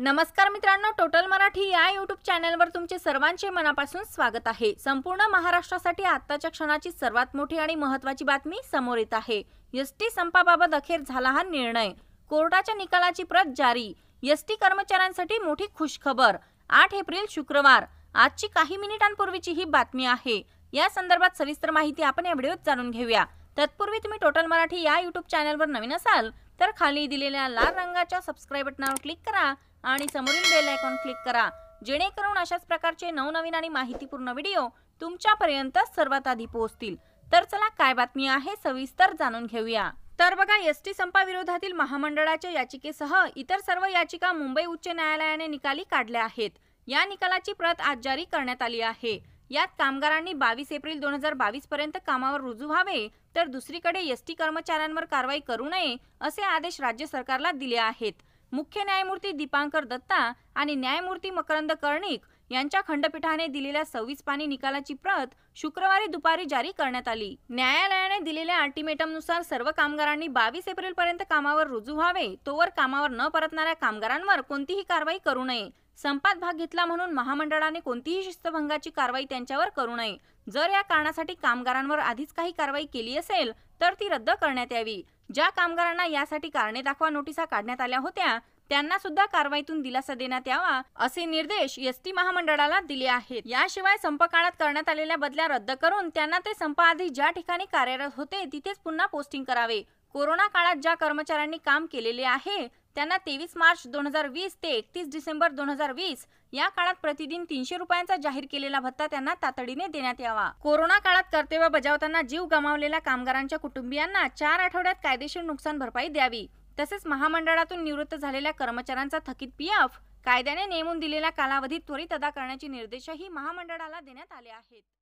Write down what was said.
नमस्कार मित्रांनो टोटल मराठी या यूट्यूब चॅनलवर तुमचे सर्वांचे मनापासून स्वागत आहे संपूर्ण महाराष्ट्रासाठी आत्ताच्या क्षणाची सर्वात मोठी आणि महत्त्वाची बातमी समोर येत आहे एस टी संपाबाबत अखेर झाला हा निर्णय कोर्टाच्या निकालाची प्रत जारी एस टी कर्मचाऱ्यांसाठी मोठी खुशखबर आठ एप्रिल शुक्रवार आजची काही मिनिटांपूर्वीची ही बातमी आहे या संदर्भात सविस्तर माहिती आपण या व्हिडिओत जाणून घेऊया तत्पूर्वी तुम्ही टोटल मराठी या यूट्यूब चॅनलवर नवीन असाल तर खाली दिलेल्या लाल रंगाच्या सबस्क्राईब बटनावर क्लिक करा आणि समोरील बेल आयकॉन क्लिक करा जेणेकरून अशाच प्रकारचे नवनवीन आणि माहितीपूर्ण व्हिडिओ तुमच्यापर्यंत सर्वात आधी पोहोचतील तर चला काय बातमी आहे सविस्तर जाणून घेऊया तर बघा एस टी विरोधातील महामंडळाच्या याचिकेसह इतर सर्व याचिका मुंबई उच्च न्यायालयाने निकाली काढल्या आहेत या निकालाची प्रत आज जारी करण्यात आली आहे यात कामगारांनी बावीस एप्रिल दोन हजार बावीस पर्यंत कामावर रुजू व्हावे तर दुसरीकडे एस टी कर्मचाऱ्यांवर कारवाई करू नये असे आदेश राज्य सरकारला दिले आहेत मुख्य न्यायमूर्ती दीपांकर दत्ता आणि न्यायमूर्ती मकरंद कर्णिक यांच्या खंडपीठाने दिलेल्या सव्वीस पाणी निकालाची प्रत शुक्रवारी दुपारी जारी करण्यात आली न्यायालयाने दिलेल्या अल्टिमेटमनुसार सर्व कामगारांनी बावीस पर्यंत कामावर रुजू व्हावे तोवर कामावर न परतणाऱ्या कामगारांवर कोणतीही कारवाई करू नये संपात भाग घेतला म्हणून महामंडळाने कोणतीही शिस्तभंगाची कारवाई त्यांच्यावर करू नये जर या कारणासाठी कामगारांवर आधीच काही कारवाई केली असेल तर ती रद्द करण्यात यावी ज्या कामगारांना यासाठी कारणे दाखवा नोटिसा काढण्यात आल्या होत्या त्यांना सुद्धा कारवाईतून दिलासा देण्यात यावा असे निर्देश एस टी महामंडळाला दिले आहेत याशिवाय संप काळात करण्यात आलेल्या बदल्या रद्द करून त्यांना ते संपाआधी ज्या ठिकाणी कार्यरत होते तिथेच पुन्हा पोस्टिंग करावे कोरोना काळात ज्या कर्मचाऱ्यांनी काम केलेले आहे त्यांना तेवीस मार्च दोन हजार वीस ते एकतीस डिसेंबर दोन हजार वीस या काळात प्रतिदिन तीनशे रुपयांचा जाहीर केलेला भत्ता त्यांना तातडीने देण्यात यावा कोरोना काळात कर्तव्य बजावताना जीव गमावलेल्या कामगारांच्या कुटुंबियांना चार आठवड्यात कायदेशीर नुकसान भरपाई द्यावी तसेच महामंडळातून निवृत्त झालेल्या कर्मचाऱ्यांचा थकीत पी एफ कायद्याने नेमून दिलेला कालावधी त्वरित अदा करण्याचे निर्देशही महामंडळाला देण्यात आले आहेत